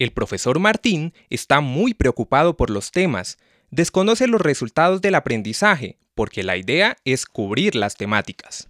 El profesor Martín está muy preocupado por los temas, desconoce los resultados del aprendizaje, porque la idea es cubrir las temáticas.